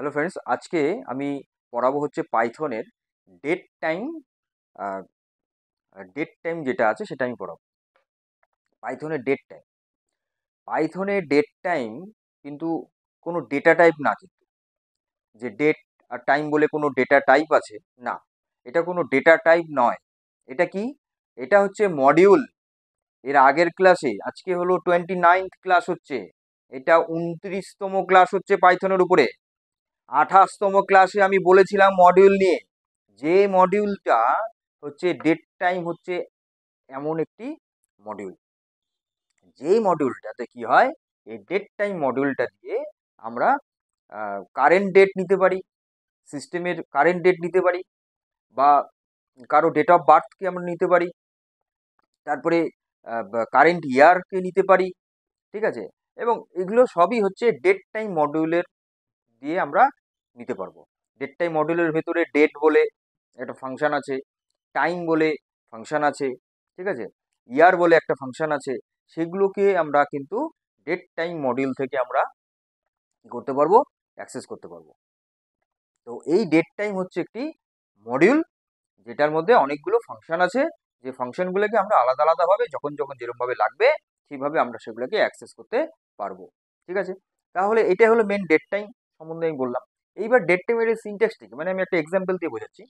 hello friends আজকে আমি পড়াবো হচ্ছে পাইথনের ডেট টাইম ডেট টাইম যেটা আছে সেটা আমি পড়াবো পাইথনের ডেট টাইম পাইথনের ডেট টাইম কিন্তু কোনো ডেটা টাইপ না কিন্তু যে ডেট আর টাইম বলে কোনো ডেটা টাইপ আছে না এটা কোনো ডেটা টাইপ নয় এটা কি এটা হচ্ছে মডিউল এর আগের ক্লাসে আজকে হলো টোয়েন্টি নাইনথ ক্লাস হচ্ছে এটা উনত্রিশতম ক্লাস হচ্ছে পাইথনের উপরে আঠাশতম ক্লাসে আমি বলেছিলাম মডিউল নিয়ে যে মডিউলটা হচ্ছে ডেট টাইম হচ্ছে এমন একটি মডিউল যেই মডিউলটাতে কি হয় এই ডেট টাইম মডিউলটা দিয়ে আমরা কারেন্ট ডেট নিতে পারি সিস্টেমের কারেন্ট ডেট নিতে পারি বা কারো ডেট অফ বার্থকে আমরা নিতে পারি তারপরে কারেন্ট ইয়ারকে নিতে পারি ঠিক আছে এবং এগুলো সবই হচ্ছে ডেট টাইম মডিউলের দিয়ে আমরা নিতে পারবো ডেট টাইম মডিউলের ভেতরে ডেট বলে একটা ফাংশান আছে টাইম বলে ফাংশান আছে ঠিক আছে ইয়ার বলে একটা ফাংশান আছে সেগুলোকে আমরা কিন্তু ডেট টাইম মডিউল থেকে আমরা কী করতে পারবো অ্যাক্সেস করতে পারবো তো এই ডেট টাইম হচ্ছে একটি মডিউল যেটার মধ্যে অনেকগুলো ফাংশান আছে যে ফাংশনগুলোকে আমরা আলাদা আলাদাভাবে যখন যখন যেরকমভাবে লাগবে সেইভাবে আমরা সেগুলোকে অ্যাক্সেস করতে পারবো ঠিক আছে তাহলে এটাই হলো মেন ডেট টাইম সম্বন্ধে আমি বললাম এইবার ডেট টাইমের এই সিনট্যাক্সটিকে মানে আমি একটা এক্সাম্পল দিয়ে বোঝাচ্ছি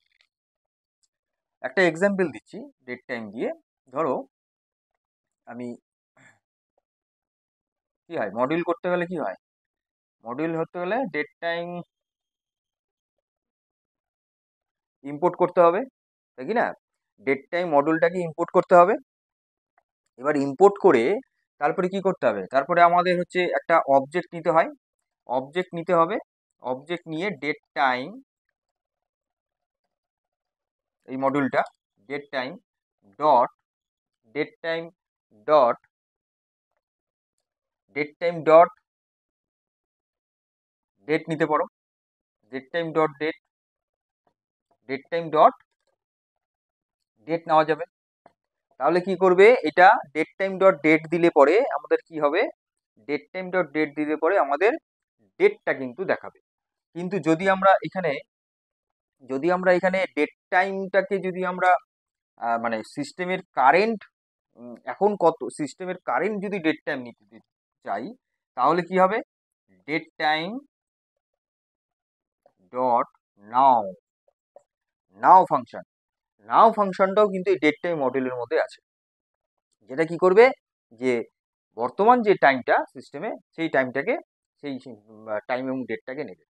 একটা এক্সাম্পল দিচ্ছি ডেট টাইম দিয়ে ধরো আমি কি হয় মডিউল করতে গেলে কি হয় মডিউল হতে গেলে ডেট টাইম ইম্পোর্ট করতে হবে তাই কি না ডেট টাইম মডিউলটাকে ইম্পোর্ট করতে হবে এবার ইম্পোর্ট করে তারপরে কি করতে হবে তারপরে আমাদের হচ্ছে একটা অবজেক্ট নিতে হয় অবজেক্ট নিতে হবে অবজেক্ট নিয়ে ডেট টাইম এই মডিউলটা date time dot date time dot date time dot date নিতে পারো date time dot date date time dot date নেওয়া যাবে তাহলে কি করবে এটা ডেট টাইম ডট ডেট দিলে পরে আমাদের কি হবে ডেট টাইম ডট ডেট দিলে পরে আমাদের ডেটটা কিন্তু দেখাবে কিন্তু যদি আমরা এখানে যদি আমরা এখানে ডেট টাইমটাকে যদি আমরা মানে সিস্টেমের কারেন্ট এখন কত সিস্টেমের কারেন্ট যদি ডেট টাইম নিতে চাই তাহলে কি হবে date time dot now now function now ফাংশনটাও কিন্তু এই ডেট টাইম মডেলের মধ্যে আছে যেটা কি করবে যে বর্তমান যে টাইমটা সিস্টেমে সেই টাইমটাকে সেই টাইম এবং ডেটটাকে নেবে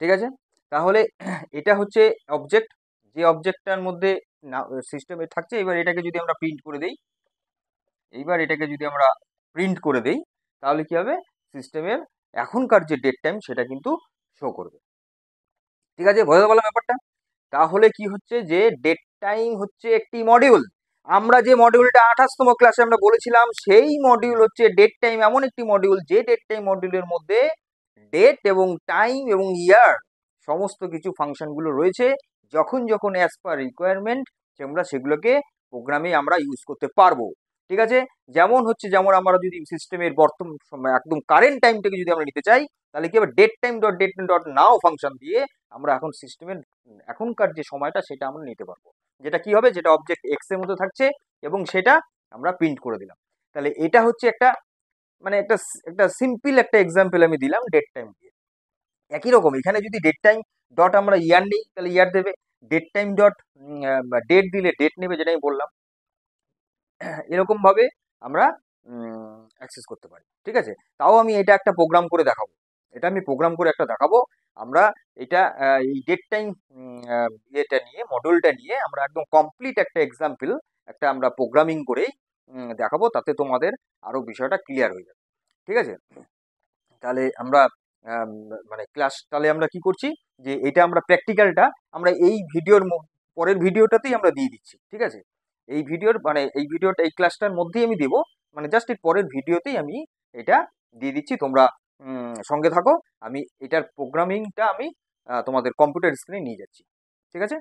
ঠিক আছে তাহলে এটা হচ্ছে অবজেক্ট যে অবজেক্টটার মধ্যে সিস্টেমে থাকছে এবার এটাকে যদি আমরা প্রিন্ট করে দেই এইবার এটাকে যদি আমরা প্রিন্ট করে দেই তাহলে কি হবে সিস্টেমের এখনকার যে ডেট টাইম সেটা কিন্তু শো করবে ঠিক আছে বোঝা গেল ব্যাপারটা তাহলে কি হচ্ছে যে ডেট টাইম হচ্ছে একটি মডিউল আমরা যে মডিউলটা আঠাশতম ক্লাসে আমরা বলেছিলাম সেই মডিউল হচ্ছে ডেট টাইম এমন একটি মডিউল যে ডেট টাইম মডিউলের মধ্যে ডেট এবং টাইম এবং ইয়ার সমস্ত কিছু ফাংশনগুলো রয়েছে যখন যখন অ্যাজ পার রিকোয়ারমেন্ট আমরা সেগুলোকে প্রোগ্রামে আমরা ইউজ করতে পারবো ঠিক আছে যেমন হচ্ছে যেমন আমরা যদি সিস্টেমের বর্তমান সময় একদম কারেন্ট টাইমটাকে যদি আমরা নিতে চাই তাহলে কি হবে date time dot date dot now function দিয়ে আমরা এখন সিস্টেমের এখনকার যে সময়টা সেটা আমরা নিতে পারবো যেটা কি হবে যেটা অবজেক্ট এক্স এর মতো থাকছে এবং সেটা আমরা প্রিন্ট করে দিলাম তাহলে এটা হচ্ছে একটা মানে একটা একটা সিম্পল একটা এক্সাম্পল আমি দিলাম ডেট টাইম দিয়ে একই রকম এখানে যদি ডেট টাইম ডট আমরা ইয়ার নিই তাহলে ইয়ার দেবে ডেট টাইম ডট ডেট দিলে ডেট নেবে যেটা আমি বললাম এরকমভাবে আমরা অ্যাক্সেস করতে পারি ঠিক আছে তাও আমি এটা একটা প্রোগ্রাম করে দেখাবো এটা আমি প্রোগ্রাম করে একটা দেখাবো আমরা এটা এই ডেট টাইম ইয়েটা নিয়ে মডেলটা নিয়ে আমরা একদম কমপ্লিট একটা এক্সাম্পল একটা আমরা প্রোগ্রামিং করেই দেখাবো তাতে তোমাদের আরও বিষয়টা ক্লিয়ার হয়ে যাবে ঠিক আছে তাহলে আমরা মানে ক্লাস তাহলে আমরা কি করছি যে এটা আমরা প্র্যাকটিক্যালটা আমরা এই ভিডিওর পরের ভিডিওটাতেই আমরা দিয়ে দিচ্ছি ঠিক আছে এই ভিডিওর মানে এই ভিডিওটা এই ক্লাসটার মধ্যেই আমি দেবো মানে জাস্ট এর পরের ভিডিওতেই আমি এটা দিয়ে দিচ্ছি তোমরা সঙ্গে থাকো আমি এটার প্রোগ্রামিংটা আমি তোমাদের কম্পিউটার স্ক্রিনে নিয়ে যাচ্ছি ঠিক আছে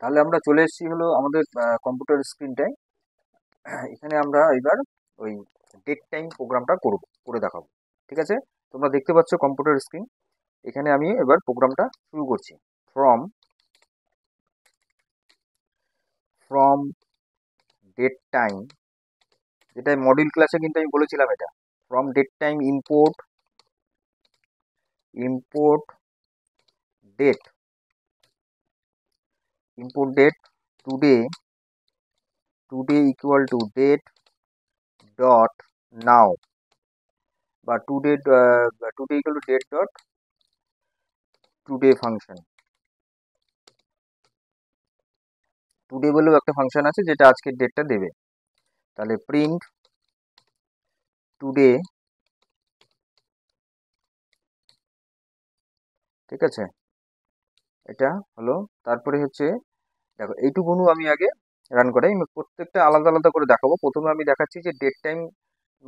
তাহলে আমরা চলে এসেছি হলো আমাদের কম্পিউটার স্ক্রিনটাই এখানে আমরা এবার ওই ডেট টাইম প্রোগ্রামটা করব করে দেখাবো ঠিক আছে তোমরা দেখতে পাচ্ছ কম্পিউটার স্ক্রিন এখানে আমি এবার প্রোগ্রামটা শুরু করছি ফ্রম ফ্রম ডেট টাইম এটা মডিউল ক্লাসে কিন্তু আমি বলেছিলাম এটা from date time import import date import date today today equal to date dot now বা today today equal to date dot today function today বলেও একটা ফাংশন আছে যেটা আজকের ডেটটা দেবে তাহলে প্রিন্ট টুডে ঠিক আছে এটা হলো তারপরে হচ্ছে দেখো এইটুকুনু আমি আগে রান করাই আমি প্রত্যেকটা আলাদা আলাদা করে দেখাবো প্রথমে আমি দেখাচ্ছি যে ডেট টাইম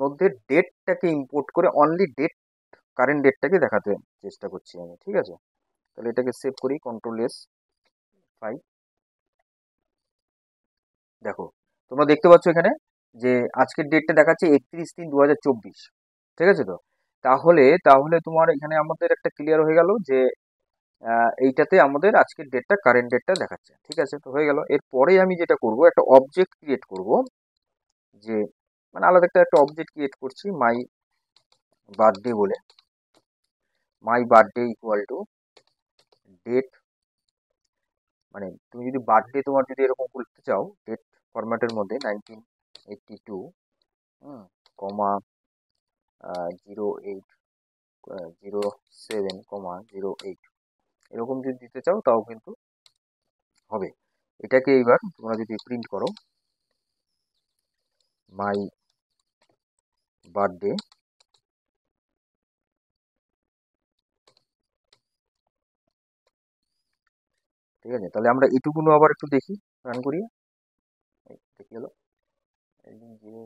মধ্যে ডেটটাকে ইম্পোর্ট করে অনলি ডেট কারেন্ট ডেটটাকে দেখাতে চেষ্টা করছি আমি ঠিক আছে তাহলে এটাকে সেভ করি কন্ট্রোল এস ফাইভ দেখো তোমরা দেখতে পাচ্ছ এখানে যে আজকের ডেটটা দেখাচ্ছে একত্রিশ তিন দু ঠিক আছে তো তাহলে তাহলে তোমার এখানে আমাদের একটা ক্লিয়ার হয়ে গেল যে এইটাতে আমাদের আজকের ডেটটা কারেন্ট ডেটটা দেখাচ্ছে ঠিক আছে তো হয়ে গেল এরপরে আমি যেটা করব একটা অবজেক্ট ক্রিয়েট করব যে মানে আলাদা একটা একটা অবজেক্ট ক্রিয়েট করছি মাই বার্থডে বলে my birthday equal to date মানে তুমি যদি বার্থডে তোমার যদি এরকম করতে চাও ডেট ফরম্যাটের মধ্যে nineteen eighty two comma zero eight zero seven comma zero eight এরকম যদি দিতে চাও তাও কিন্তু হবে এটাকে এইবার তোমরা যদি প্রিন্ট করো মাই বার্থডে ঠিক আছে তাহলে আমরা এটুকুনো আবার একটু দেখি রান করি দেখি হলো একদিন জিরো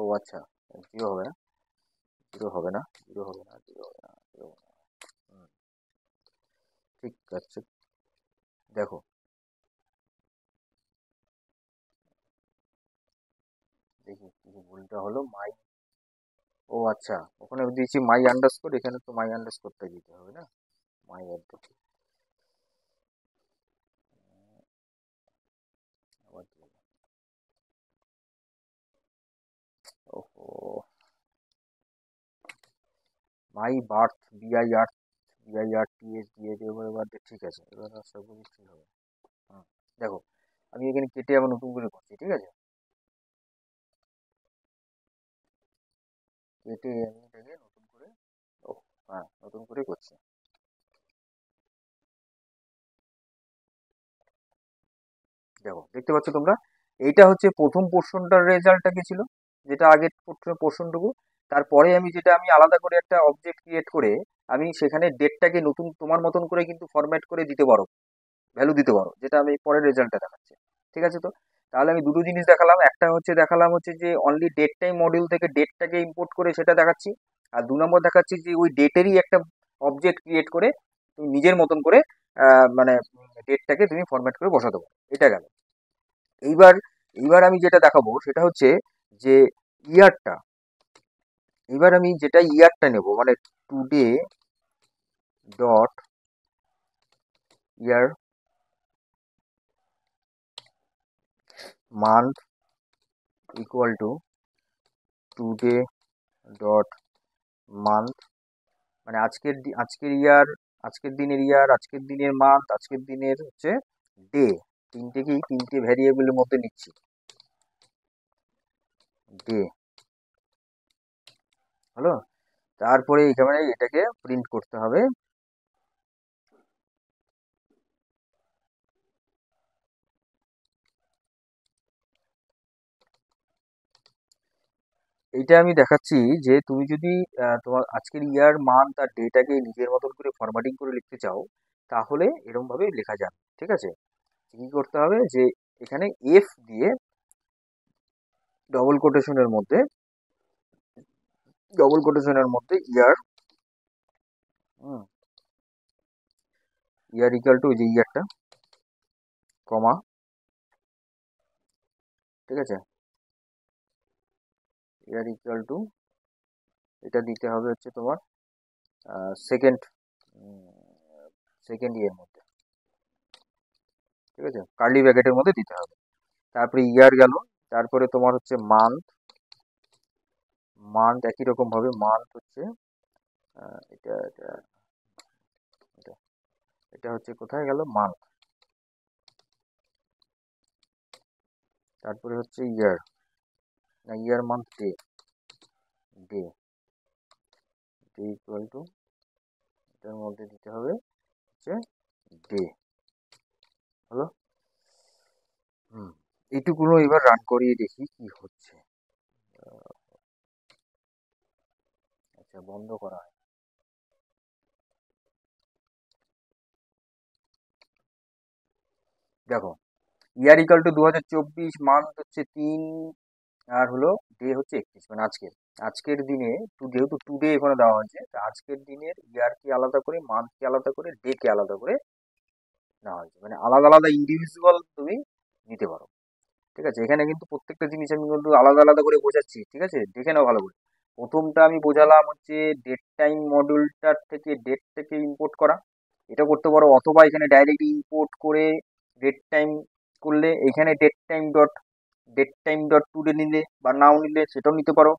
ও আচ্ছা জিরো হবে না জিরো হবে না জিরো হবে না জিরো হবে না জিরো হবে না ঠিক আছে দেখো দেখি কিছু ভুলটা হলো মাই ও আচ্ছা ওখানে দিয়েছি মাই আন্ডারস্কোর এখানে তো মাই আন্ডারস্কোরটা দিতে হবে না মাই অ্যাড্রেস ওহো মাই বার্থ বিআইআর বিআইআর টিএস দিয়ে দেবো এবার ঠিক আছে এবার সবগুলো ঠিক হবে হুম দেখো আমি এখানে কেটে আবার নতুন করে করছি ঠিক আছে কেটে আমি এটাকে নতুন করে ও হ্যাঁ নতুন করে করছি দেখো দেখতে পাচ্ছ তোমরা এইটা হচ্ছে প্রথম পোর্শনটার রেজাল্টটা কি ছিল যেটা আগে প্রথমে পোর্শনটুকু তারপরে আমি যেটা আমি আলাদা করে একটা অবজেক্ট ক্রিয়েট করে আমি সেখানে ডেটটাকে নতুন তোমার মতন করে কিন্তু ফরম্যাট করে দিতে পারো ভ্যালু দিতে পারো যেটা আমি পরের রেজাল্টটা দেখাচ্ছি ঠিক আছে তো তাহলে আমি দুটো জিনিস দেখালাম একটা হচ্ছে দেখালাম হচ্ছে যে অনলি ডেট টাইম মডিউল থেকে ডেটটাকে ইম্পোর্ট করে সেটা দেখাচ্ছি আর দু নম্বর দেখাচ্ছি যে ওই ডেটেরই একটা অবজেক্ট ক্রিয়েট করে তুমি নিজের মতন করে মানে ডেটটাকে তুমি ফরম্যাট করে বসাতে পারো এটা গেল এইবার এইবার আমি যেটা দেখাবো সেটা হচ্ছে যে ইয়ারটা এবার আমি যেটা ইয়ারটা নেব মানে today dot year month equal to today dot month মানে আজকের আজকের ইয়ার আজকের দিনের ইয়ার আজকের দিনের মান্থ আজকের দিনের হচ্ছে ডে তিনটে কি তিনটে ভ্যারিয়েবলের মধ্যে নিচ্ছি ডে হলো তারপরে এখানে এটাকে প্রিন্ট করতে হবে এটা আমি দেখাচ্ছি যে তুমি যদি তোমার আজকের ইয়ার মান তার ডেটাকে নিজের মতন করে ফরম্যাটিং করে লিখতে চাও তাহলে এরমভাবে লেখা যাবে ঠিক আছে কি করতে হবে যে এখানে এফ দিয়ে ডবল কোটেশনের মধ্যে ডবল কোটেশনের মধ্যে ইয়ার ইয়ার ইকাল টু যে ইয়ারটা কমা ঠিক আছে ইয়ার ইকাল টু এটা দিতে হবে হচ্ছে তোমার সেকেন্ড সেকেন্ড ইয়ের মধ্যে ঠিক আছে কার্লি ব্যাকেটের মধ্যে দিতে হবে তারপরে ইয়ার গেল তারপরে তোমার হচ্ছে মান্থ মান্থ একই রকম ভাবে মান্থ হচ্ছে এটা এটা এটা এটা হচ্ছে কোথায় গেল মান্থ তারপরে হচ্ছে ইয়ার না year month day day day equal to এটার মধ্যে দিতে হবে হচ্ছে ডে হ্যালো হুম এইটুকুনো এবার রান করিয়ে দেখি কি হচ্ছে আচ্ছা বন্ধ করা দেখো ইয়ার ইকাল টু দু মান্থ হচ্ছে তিন আর হলো ডে হচ্ছে একত্রিশ মানে আজকের আজকের দিনে টু যেহেতু টু ডে এখানে দেওয়া হয়েছে আজকের দিনের ইয়ারকে আলাদা করে মান্থকে আলাদা করে ডে কে আলাদা করে নেওয়া হয়েছে মানে আলাদা আলাদা ইন্ডিভিজুয়াল তুমি নিতে পারো ঠিক আছে এখানে কিন্তু প্রত্যেকটা জিনিস আমি কিন্তু আলাদা আলাদা করে বোঝাচ্ছি ঠিক আছে দেখে নাও ভালো করে প্রথমটা আমি বোঝালাম হচ্ছে ডেট টাইম মডিউলটার থেকে ডেট থেকে ইম্পোর্ট করা এটা করতে পারো অথবা এখানে ডাইরেক্ট ইম্পোর্ট করে ডেট টাইম করলে এখানে date time dot date time dot today নিলে বা নাও নিলে সেটাও নিতে পারো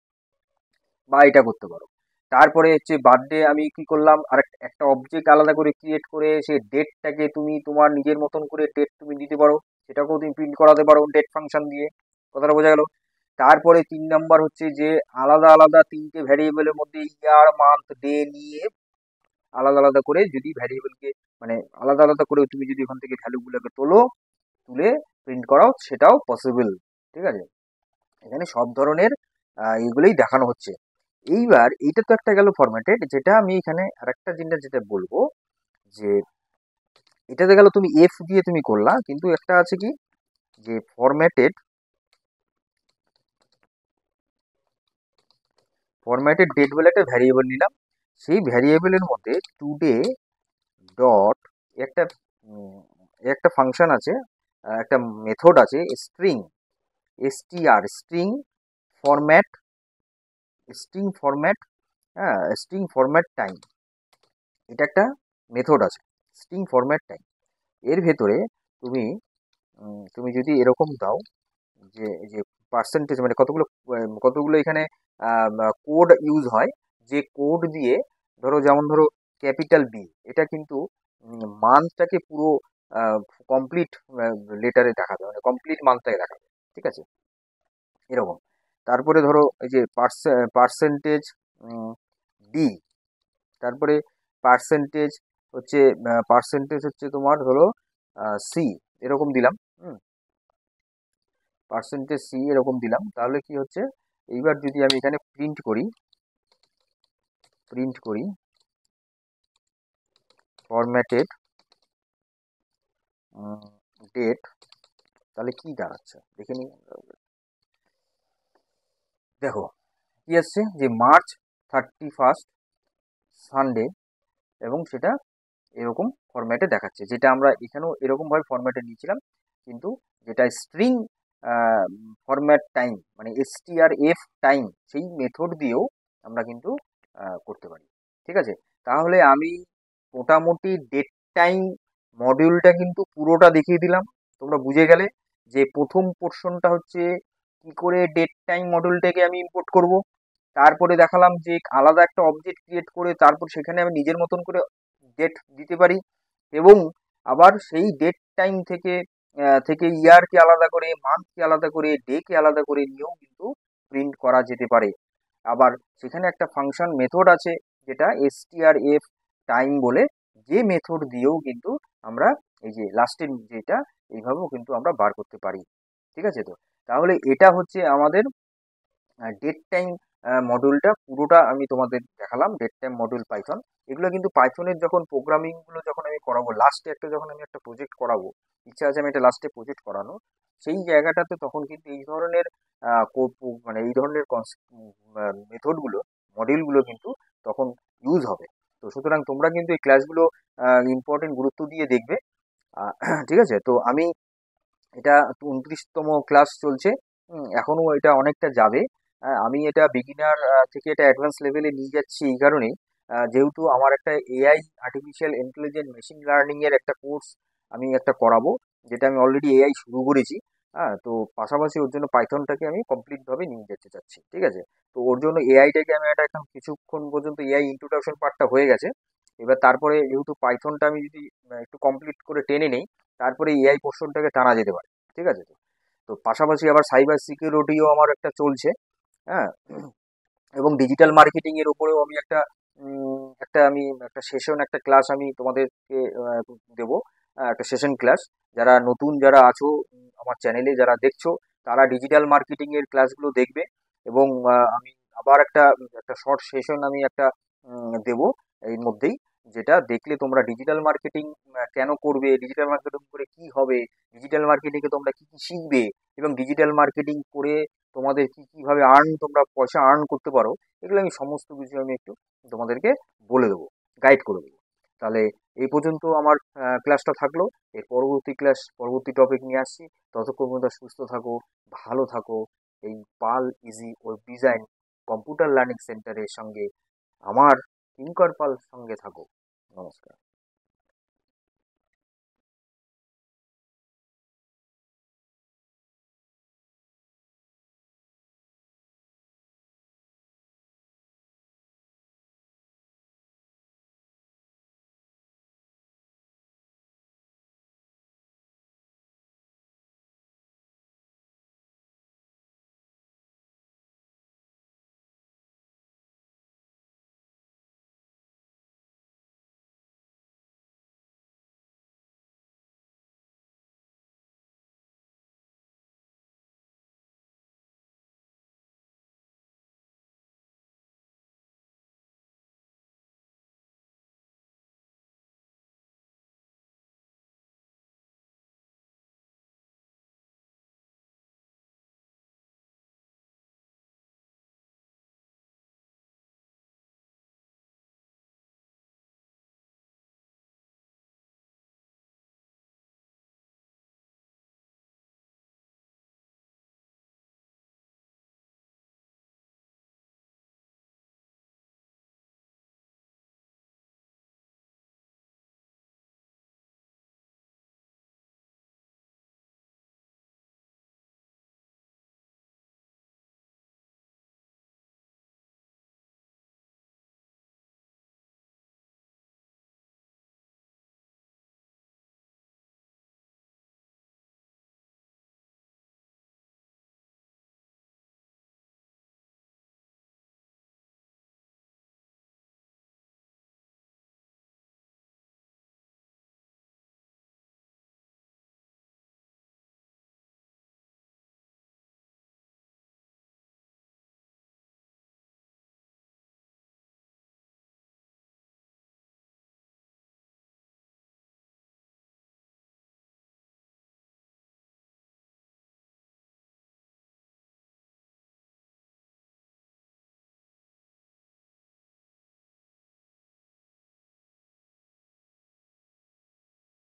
বা এটা করতে পারো তারপরে হচ্ছে বার্থডে আমি কি করলাম আর একটা অবজেক্ট আলাদা করে ক্রিয়েট করে সে ডেটটাকে তুমি তোমার নিজের মতন করে ডেট তুমি দিতে পারো সেটাকেও তুমি প্রিন্ট করাতে পারো ডেট ফাংশন দিয়ে কথাটা বোঝা গেল তারপরে তিন নাম্বার হচ্ছে যে আলাদা আলাদা তিনটে ভ্যারিয়েবলের মধ্যে ইয়ার মান্থ ডে নিয়ে আলাদা আলাদা করে যদি ভ্যারিয়েবলকে মানে আলাদা আলাদা করে তুমি যদি ওখান থেকে ভ্যালুগুলোকে তোলো তুলে প্রিন্ট করাও সেটাও পসিবল ঠিক আছে এখানে সব ধরনের এগুলোই দেখানো হচ্ছে এইবার এইটা তো একটা গেল ফরম্যাটেড যেটা আমি এখানে আর একটা জিনিস যেটা বলবো যে এটাতে গেল তুমি এফ দিয়ে তুমি করলা কিন্তু একটা আছে কি যে ফরম্যাটেড ফরম্যাটেড ডেট বলে একটা ভ্যারিয়েবল নিলাম সেই ভ্যারিয়েবলের মধ্যে টুডে ডট একটা একটা ফাংশন আছে একটা মেথড আছে string STR string format string format হ্যাঁ স্ট্রিং ফরম্যাট টাইম এটা একটা মেথড আছে স্ট্রিং ফরম্যাটটাই এর ভেতরে তুমি তুমি যদি এরকম দাও যে যে পার্সেন্টেজ মানে কতগুলো কতগুলো এখানে কোড ইউজ হয় যে কোড দিয়ে ধরো যেমন ধরো ক্যাপিটাল বি এটা কিন্তু মান্থটাকে পুরো কমপ্লিট লেটারে দেখাবে মানে কমপ্লিট মান্থটাকে দেখাবে ঠিক আছে এরকম তারপরে ধরো এই যে পার্সেন্টেজ ডি তারপরে পার্সেন্টেজ হচ্ছে পার্সেন্টেজ হচ্ছে তোমার ধরো সি এরকম দিলাম পার্সেন্টেজ সি এরকম দিলাম তাহলে কি হচ্ছে এইবার যদি আমি এখানে প্রিন্ট করি প্রিন্ট করি ফরম্যাটেড ডেট তাহলে কি দাঁড়াচ্ছে দেখে নি দেখো কি আসছে যে মার্চ থার্টি ফার্স্ট সানডে এবং সেটা এরকম ফর্ম্যাটে দেখাচ্ছে যেটা আমরা এখানেও এরকমভাবে ফর্ম্যাটে নিয়েছিলাম কিন্তু যেটা স্ট্রিং ফরম্যাট টাইম মানে এসটিআর এফ টাইম সেই মেথড দিয়েও আমরা কিন্তু করতে পারি ঠিক আছে তাহলে আমি মোটামুটি ডেট টাইম মডিউলটা কিন্তু পুরোটা দেখিয়ে দিলাম তোমরা বুঝে গেলে যে প্রথম পোর্শনটা হচ্ছে কি করে ডেট টাইম মডিউলটাকে আমি ইম্পোর্ট করব তারপরে দেখালাম যে আলাদা একটা অবজেক্ট ক্রিয়েট করে তারপর সেখানে আমি নিজের মতন করে ডেট দিতে পারি এবং আবার সেই ডেট টাইম থেকে থেকে ইয়ারকে আলাদা করে মান্থকে আলাদা করে ডেকে আলাদা করে নিয়েও কিন্তু প্রিন্ট করা যেতে পারে আবার সেখানে একটা ফাংশন মেথড আছে যেটা এসটিআরএফ টাইম বলে যে মেথড দিয়েও কিন্তু আমরা এই যে লাস্টের যেটা এইভাবেও কিন্তু আমরা বার করতে পারি ঠিক আছে তো তাহলে এটা হচ্ছে আমাদের ডেট টাইম মডিউলটা পুরোটা আমি তোমাদের দেখালাম ডেট টাইম মডিউল পাইথন এগুলো কিন্তু পাইথনের যখন প্রোগ্রামিংগুলো যখন আমি করাবো লাস্টে একটা যখন আমি একটা প্রজেক্ট করাবো ইচ্ছা আছে আমি এটা লাস্টে প্রজেক্ট করানো সেই জায়গাটাতে তখন কিন্তু এই ধরনের মানে এই ধরনের মেথডগুলো মডিউলগুলো কিন্তু তখন ইউজ হবে তো সুতরাং তোমরা কিন্তু এই ক্লাসগুলো ইম্পর্টেন্ট গুরুত্ব দিয়ে দেখবে ঠিক আছে তো আমি এটা উনত্রিশতম ক্লাস চলছে এখনও এটা অনেকটা যাবে হ্যাঁ, আমি এটা বিগিনার থেকে এটা অ্যাডভান্স লেভেলে নিয়ে যাচ্ছি এই কারণেই যেহেতু আমার একটা এআই আর্টিফিশিয়াল ইন্টেলিজেন্ট মেশিন লার্নিংয়ের একটা কোর্স আমি একটা করাবো যেটা আমি অলরেডি এআই শুরু করেছি হ্যাঁ তো পাশাপাশি ওর জন্য পাইথনটাকে আমি কমপ্লিটভাবে নিয়ে যেতে চাচ্ছি ঠিক আছে তো ওর জন্য এআইটাকে আমি একটা এখন কিছুক্ষণ পর্যন্ত এআই ইন্ট্রোডাকশন পার্টটা হয়ে গেছে এবার তারপরে যেহেতু পাইথনটা আমি যদি একটু কমপ্লিট করে টেনে নিই তারপরে এআই পোর্শনটাকে টানা যেতে পারে ঠিক আছে তো তো পাশাপাশি আবার সাইবার সিকিউরিটিও আমার একটা চলছে হ্যাঁ এবং ডিজিটাল মার্কেটিং এর উপরেও আমি একটা একটা আমি একটা সেশন একটা ক্লাস আমি তোমাদেরকে দেব একটা সেশন ক্লাস যারা নতুন যারা আছো আমার চ্যানেলে যারা দেখছো তারা ডিজিটাল মার্কেটিং এর ক্লাসগুলো দেখবে এবং আমি আবার একটা একটা শর্ট সেশন আমি একটা দেব এর মধ্যেই যেটা দেখলে তোমরা ডিজিটাল মার্কেটিং কেন করবে ডিজিটাল মার্কেটিং করে কি হবে ডিজিটাল মার্কেটিংয়ে তোমরা কি কি শিখবে এবং ডিজিটাল মার্কেটিং করে তোমাদের কী কীভাবে আর্ন তোমরা পয়সা আর্ন করতে পারো এগুলো আমি সমস্ত কিছু আমি একটু তোমাদেরকে বলে দেবো গাইড করে দেবো তাহলে এই পর্যন্ত আমার ক্লাসটা থাকলো এর পরবর্তী ক্লাস পরবর্তী টপিক নিয়ে আসছি ততক্ষণ পর্যন্ত সুস্থ থাকো ভালো থাকো এই পাল ইজি ও ডিজাইন কম্পিউটার লার্নিং সেন্টারের সঙ্গে আমার টিঙ্কার পাল সঙ্গে থাকো নমস্কার